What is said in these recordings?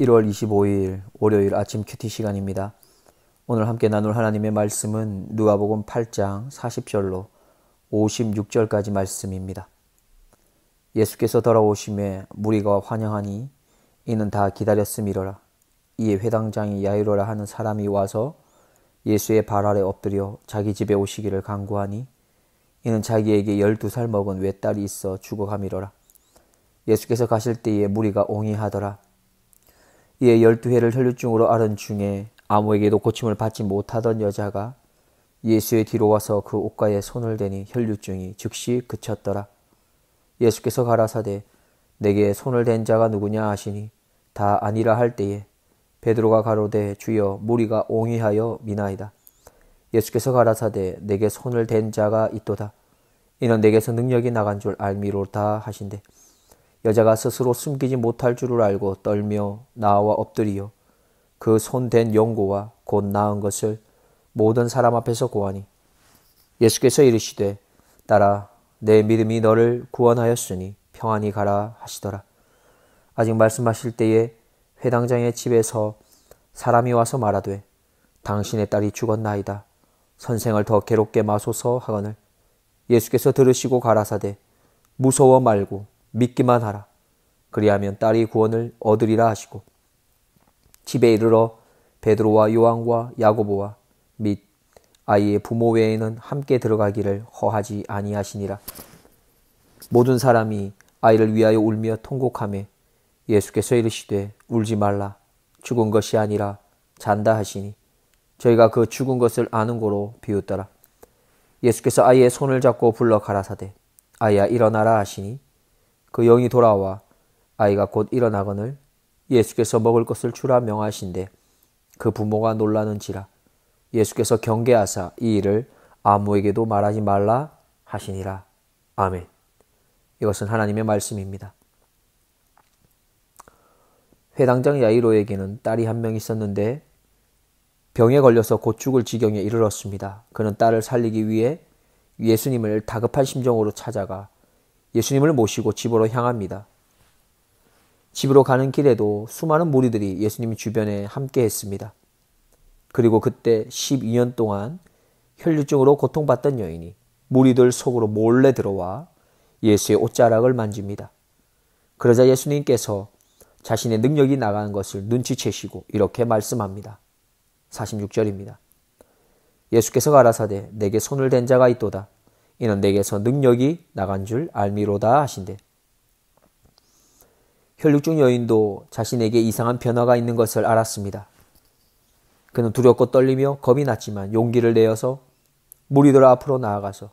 1월 25일 월요일 아침 큐티 시간입니다. 오늘 함께 나눌 하나님의 말씀은 누가복음 8장 40절로 56절까지 말씀입니다. 예수께서 돌아오심에 무리가 환영하니 이는 다 기다렸음이로라. 이에 회당장이 야이로라 하는 사람이 와서 예수의 발 아래 엎드려 자기 집에 오시기를 간구하니 이는 자기에게 열두 살 먹은 외딸이 있어 죽어감이로라. 예수께서 가실 때에 무리가 옹이하더라. 이에 예, 열두 해를 혈류증으로 앓은 중에 아무에게도 고침을 받지 못하던 여자가 예수의 뒤로 와서 그 옷가에 손을 대니 혈류증이 즉시 그쳤더라. 예수께서 가라사대 내게 손을 댄 자가 누구냐 하시니 다 아니라 할 때에 베드로가 가로되 주여 무리가 옹이하여 미나이다. 예수께서 가라사대 내게 손을 댄 자가 있도다. 이는 내게서 능력이 나간 줄 알미로다 하신대. 여자가 스스로 숨기지 못할 줄을 알고 떨며 나와 엎드리어 그 손댄 연고와 곧 나은 것을 모든 사람 앞에서 고하니 예수께서 이르시되 따라 내 믿음이 너를 구원하였으니 평안히 가라 하시더라. 아직 말씀하실 때에 회당장의 집에서 사람이 와서 말하되 당신의 딸이 죽었나이다. 선생을 더 괴롭게 마소서 하거늘 예수께서 들으시고 가라사대 무서워 말고 믿기만 하라. 그리하면 딸이 구원을 얻으리라 하시고 집에 이르러 베드로와 요한과 야고보와 및 아이의 부모 외에는 함께 들어가기를 허하지 아니하시니라. 모든 사람이 아이를 위하여 울며 통곡하며 예수께서 이르시되 울지 말라 죽은 것이 아니라 잔다 하시니 저희가 그 죽은 것을 아는 고로 비웃더라. 예수께서 아이의 손을 잡고 불러 가라사대 아이야 일어나라 하시니 그 영이 돌아와 아이가 곧 일어나거늘 예수께서 먹을 것을 주라 명하신데 그 부모가 놀라는지라 예수께서 경계하사 이 일을 아무에게도 말하지 말라 하시니라. 아멘. 이것은 하나님의 말씀입니다. 회당장 야이로에게는 딸이 한 명 있었는데 병에 걸려서 곧 죽을 지경에 이르렀습니다. 그는 딸을 살리기 위해 예수님을 다급한 심정으로 찾아가 예수님을 모시고 집으로 향합니다. 집으로 가는 길에도 수많은 무리들이 예수님 주변에 함께 했습니다. 그리고 그때 12년 동안 혈류증으로 고통받던 여인이 무리들 속으로 몰래 들어와 예수의 옷자락을 만집니다. 그러자 예수님께서 자신의 능력이 나가는 것을 눈치채시고 이렇게 말씀합니다. 46절입니다. 예수께서 가라사대 내게 손을 댄 자가 있도다. 이는 내게서 능력이 나간 줄 알미로다 하신대. 혈육중 여인도 자신에게 이상한 변화가 있는 것을 알았습니다. 그는 두렵고 떨리며 겁이 났지만 용기를 내어서 무리들 앞으로 나아가서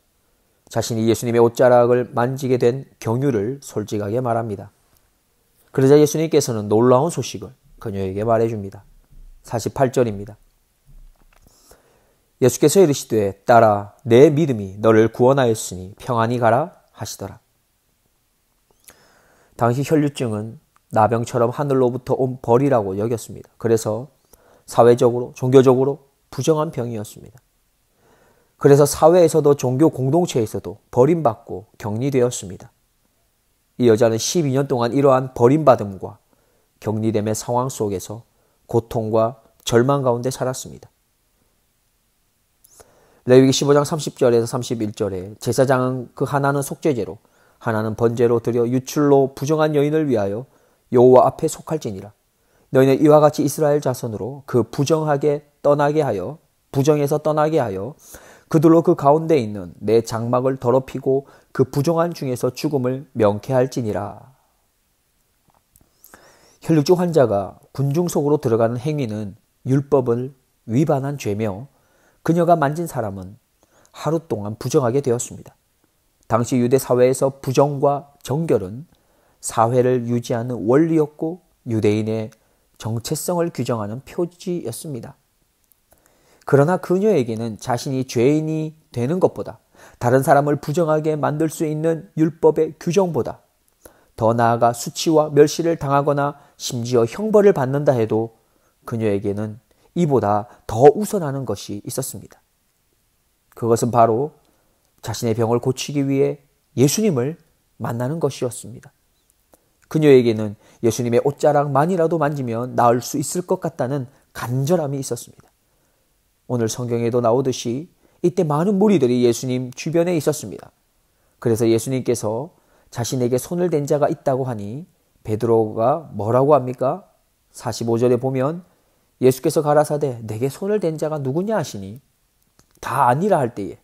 자신이 예수님의 옷자락을 만지게 된 경유를 솔직하게 말합니다. 그러자 예수님께서는 놀라운 소식을 그녀에게 말해줍니다. 48절입니다. 예수께서 이르시되 따라 내 믿음이 너를 구원하였으니 평안히 가라 하시더라. 당시 혈류증은 나병처럼 하늘로부터 온 벌이라고 여겼습니다. 그래서 사회적으로, 종교적으로 부정한 병이었습니다. 그래서 사회에서도 종교 공동체에서도 버림받고 격리되었습니다. 이 여자는 12년 동안 이러한 버림받음과 격리됨의 상황 속에서 고통과 절망 가운데 살았습니다. 레위기 15장 30절에서 31절에 제사장은 그 하나는 속죄제로 하나는 번제로 드려 유출로 부정한 여인을 위하여 여호와 앞에 속할지니라. 너희는 이와 같이 이스라엘 자손으로 그 부정하게 떠나게 하여 부정에서 떠나게 하여 그들로 그 가운데 있는 내 장막을 더럽히고 그 부정한 중에서 죽음을 명쾌할지니라. 혈육증 환자가 군중 속으로 들어가는 행위는 율법을 위반한 죄며 그녀가 만진 사람은 하루 동안 부정하게 되었습니다. 당시 유대 사회에서 부정과 정결은 사회를 유지하는 원리였고 유대인의 정체성을 규정하는 표지였습니다. 그러나 그녀에게는 자신이 죄인이 되는 것보다 다른 사람을 부정하게 만들 수 있는 율법의 규정보다 더 나아가 수치와 멸시를 당하거나 심지어 형벌을 받는다 해도 그녀에게는 이보다 더 우선하는 것이 있었습니다. 그것은 바로 자신의 병을 고치기 위해 예수님을 만나는 것이었습니다. 그녀에게는 예수님의 옷자락만이라도 만지면 나을 수 있을 것 같다는 간절함이 있었습니다. 오늘 성경에도 나오듯이 이때 많은 무리들이 예수님 주변에 있었습니다. 그래서 예수님께서 자신에게 손을 댄 자가 있다고 하니 베드로가 뭐라고 합니까? 45절에 보면 예수께서 가라사대 내게 손을 댄 자가 누구냐 하시니 다 아니라 할 때에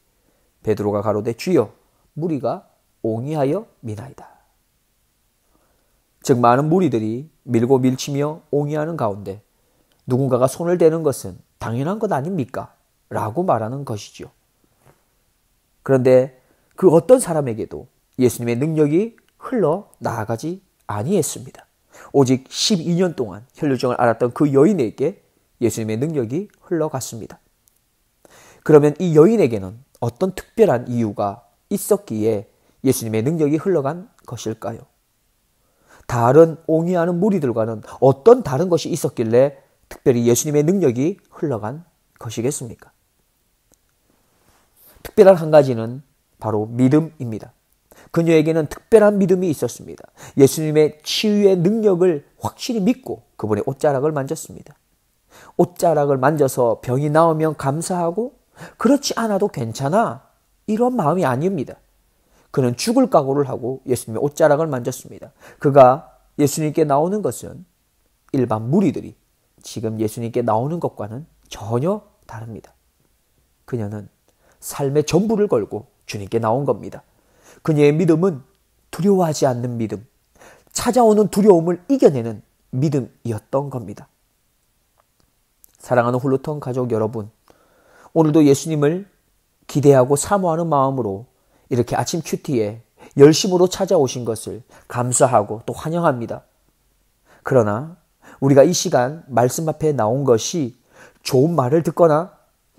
베드로가 가로되 주여 무리가 옹이하여 미나이다. 즉 많은 무리들이 밀고 밀치며 옹이하는 가운데 누군가가 손을 대는 것은 당연한 것 아닙니까? 라고 말하는 것이지요. 그런데 그 어떤 사람에게도 예수님의 능력이 흘러 나아가지 아니했습니다. 오직 12년 동안 혈류증을 앓았던 그 여인에게 예수님의 능력이 흘러갔습니다. 그러면 이 여인에게는 어떤 특별한 이유가 있었기에 예수님의 능력이 흘러간 것일까요? 다른 옹이하는 무리들과는 어떤 다른 것이 있었길래 특별히 예수님의 능력이 흘러간 것이겠습니까? 특별한 한 가지는 바로 믿음입니다. 그녀에게는 특별한 믿음이 있었습니다. 예수님의 치유의 능력을 확실히 믿고 그분의 옷자락을 만졌습니다. 옷자락을 만져서 병이 나오면 감사하고 그렇지 않아도 괜찮아. 이런 마음이 아닙니다. 그는 죽을 각오를 하고 예수님의 옷자락을 만졌습니다. 그가 예수님께 나오는 것은 일반 무리들이 지금 예수님께 나오는 것과는 전혀 다릅니다. 그녀는 삶의 전부를 걸고 주님께 나온 겁니다. 그녀의 믿음은 두려워하지 않는 믿음, 찾아오는 두려움을 이겨내는 믿음이었던 겁니다. 사랑하는 홀로톤 가족 여러분, 오늘도 예수님을 기대하고 사모하는 마음으로 이렇게 아침 큐티에 열심으로 찾아오신 것을 감사하고 또 환영합니다. 그러나 우리가 이 시간 말씀 앞에 나온 것이 좋은 말을 듣거나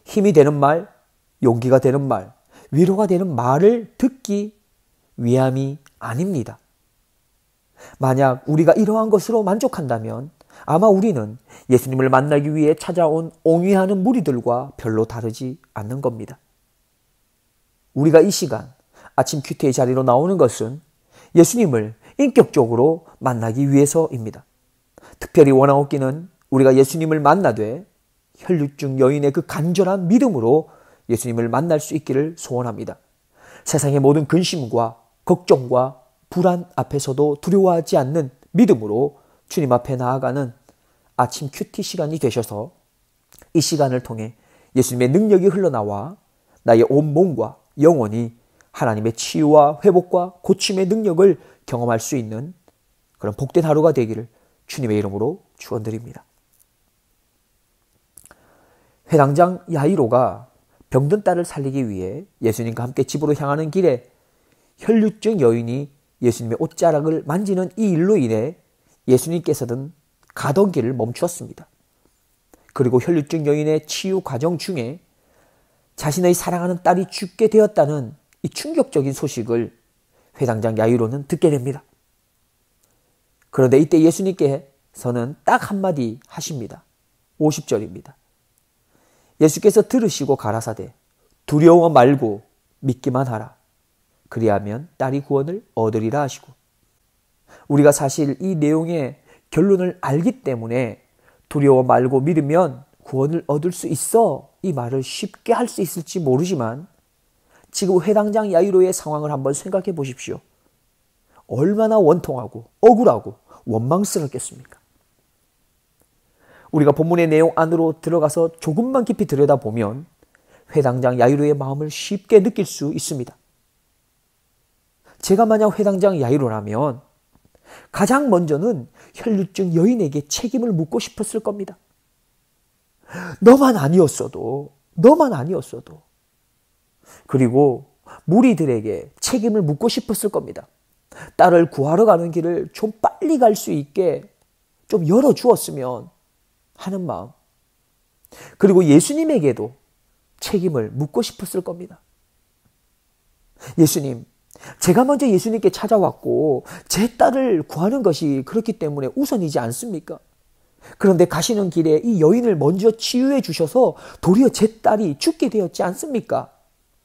힘이 되는 말, 용기가 되는 말, 위로가 되는 말을 듣기 위함이 아닙니다. 만약 우리가 이러한 것으로 만족한다면 아마 우리는 예수님을 만나기 위해 찾아온 옹위하는 무리들과 별로 다르지 않는 겁니다. 우리가 이 시간 아침 큐티의 자리로 나오는 것은 예수님을 인격적으로 만나기 위해서입니다. 특별히 원하옵기는 우리가 예수님을 만나되 혈류증 여인의 그 간절한 믿음으로 예수님을 만날 수 있기를 소원합니다. 세상의 모든 근심과 걱정과 불안 앞에서도 두려워하지 않는 믿음으로 주님 앞에 나아가는 아침 큐티 시간이 되셔서 이 시간을 통해 예수님의 능력이 흘러나와 나의 온 몸과 영혼이 하나님의 치유와 회복과 고침의 능력을 경험할 수 있는 그런 복된 하루가 되기를 주님의 이름으로 축원드립니다. 회당장 야이로가 병든 딸을 살리기 위해 예수님과 함께 집으로 향하는 길에 혈류증 여인이 예수님의 옷자락을 만지는 이 일로 인해 예수님께서는 가던 길을 멈추었습니다. 그리고 혈류증 여인의 치유 과정 중에 자신의 사랑하는 딸이 죽게 되었다는 이 충격적인 소식을 회당장 야유로는 듣게 됩니다. 그런데 이때 예수님께서는 딱 한마디 하십니다. 50절입니다. 예수께서 들으시고 가라사대 두려워 말고 믿기만 하라. 그리하면 딸이 구원을 얻으리라 하시고 우리가 사실 이 내용의 결론을 알기 때문에 두려워 말고 믿으면 구원을 얻을 수 있어. 이 말을 쉽게 할 수 있을지 모르지만 지금 회당장 야이로의 상황을 한번 생각해 보십시오. 얼마나 원통하고 억울하고 원망스럽겠습니까? 우리가 본문의 내용 안으로 들어가서 조금만 깊이 들여다보면 회당장 야이로의 마음을 쉽게 느낄 수 있습니다. 제가 만약 회당장 야이로라면 가장 먼저는 혈류증 여인에게 책임을 묻고 싶었을 겁니다. 너만 아니었어도, 너만 아니었어도. 그리고 무리들에게 책임을 묻고 싶었을 겁니다. 딸을 구하러 가는 길을 좀 빨리 갈 수 있게 좀 열어주었으면 하는 마음. 그리고 예수님에게도 책임을 묻고 싶었을 겁니다. 예수님, 제가 먼저 예수님께 찾아왔고 제 딸을 구하는 것이 그렇기 때문에 우선이지 않습니까? 그런데 가시는 길에 이 여인을 먼저 치유해 주셔서 도리어 제 딸이 죽게 되었지 않습니까?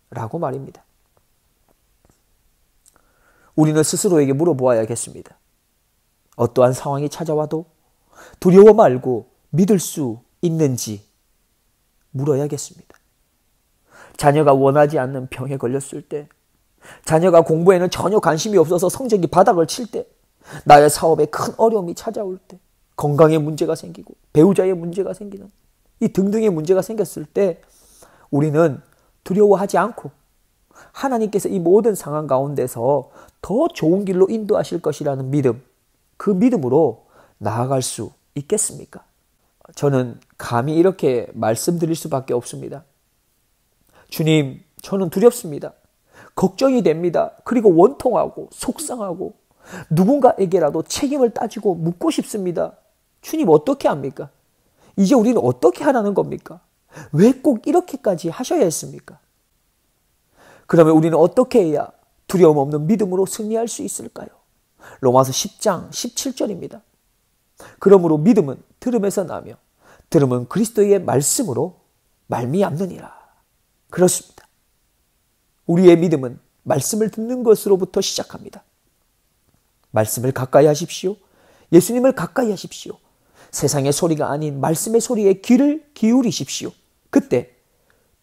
라고 말입니다. 우리는 스스로에게 물어보아야겠습니다. 어떠한 상황이 찾아와도 두려워 말고 믿을 수 있는지 물어야겠습니다. 자녀가 원하지 않는 병에 걸렸을 때 자녀가 공부에는 전혀 관심이 없어서 성적이 바닥을 칠 때, 나의 사업에 큰 어려움이 찾아올 때, 건강에 문제가 생기고, 배우자의 문제가 생기는, 이 등등의 문제가 생겼을 때, 우리는 두려워하지 않고, 하나님께서 이 모든 상황 가운데서 더 좋은 길로 인도하실 것이라는 믿음, 그 믿음으로 나아갈 수 있겠습니까? 저는 감히 이렇게 말씀드릴 수밖에 없습니다. 주님, 저는 두렵습니다. 걱정이 됩니다. 그리고 원통하고 속상하고 누군가에게라도 책임을 따지고 묻고 싶습니다. 주님 어떻게 합니까? 이제 우리는 어떻게 하라는 겁니까? 왜 꼭 이렇게까지 하셔야 했습니까? 그러면 우리는 어떻게 해야 두려움 없는 믿음으로 승리할 수 있을까요? 로마서 10장 17절입니다. 그러므로 믿음은 들음에서 나며 들음은 그리스도의 말씀으로 말미암느니라. 그렇습니다. 우리의 믿음은 말씀을 듣는 것으로부터 시작합니다. 말씀을 가까이 하십시오. 예수님을 가까이 하십시오. 세상의 소리가 아닌 말씀의 소리에 귀를 기울이십시오. 그때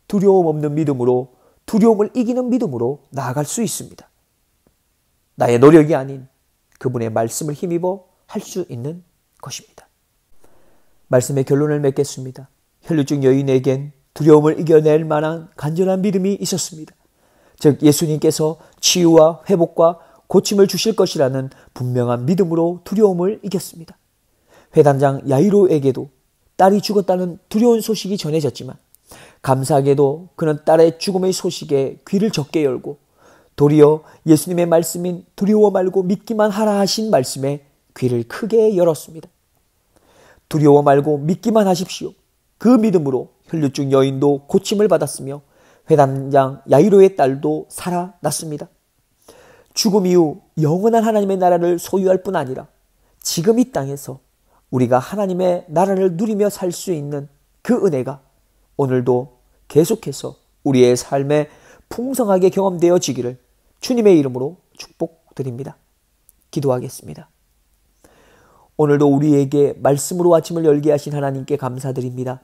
두려움 없는 믿음으로 두려움을 이기는 믿음으로 나아갈 수 있습니다. 나의 노력이 아닌 그분의 말씀을 힘입어 할 수 있는 것입니다. 말씀의 결론을 맺겠습니다. 혈류증 여인에겐 두려움을 이겨낼 만한 간절한 믿음이 있었습니다. 즉 예수님께서 치유와 회복과 고침을 주실 것이라는 분명한 믿음으로 두려움을 이겼습니다. 회단장 야이로에게도 딸이 죽었다는 두려운 소식이 전해졌지만 감사하게도 그는 딸의 죽음의 소식에 귀를 적게 열고 도리어 예수님의 말씀인 두려워 말고 믿기만 하라 하신 말씀에 귀를 크게 열었습니다. 두려워 말고 믿기만 하십시오. 그 믿음으로 혈류증 여인도 고침을 받았으며 회단장 야이로의 딸도 살아났습니다. 죽음 이후 영원한 하나님의 나라를 소유할 뿐 아니라 지금 이 땅에서 우리가 하나님의 나라를 누리며 살 수 있는 그 은혜가 오늘도 계속해서 우리의 삶에 풍성하게 경험되어지기를 주님의 이름으로 축복드립니다. 기도하겠습니다. 오늘도 우리에게 말씀으로 아침을 열게 하신 하나님께 감사드립니다.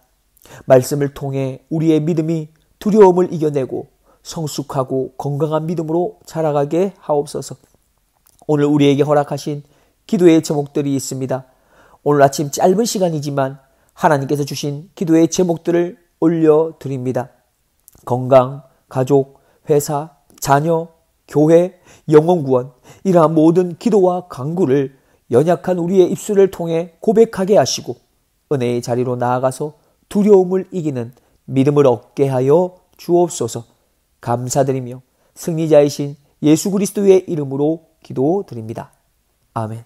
말씀을 통해 우리의 믿음이 두려움을 이겨내고 성숙하고 건강한 믿음으로 자라가게 하옵소서. 오늘 우리에게 허락하신 기도의 제목들이 있습니다. 오늘 아침 짧은 시간이지만 하나님께서 주신 기도의 제목들을 올려드립니다. 건강, 가족, 회사, 자녀, 교회, 영혼구원, 이러한 모든 기도와 강구를 연약한 우리의 입술을 통해 고백하게 하시고 은혜의 자리로 나아가서 두려움을 이기는 믿음을 얻게 하여 주옵소서 감사드리며 승리자이신 예수 그리스도의 이름으로 기도드립니다. 아멘.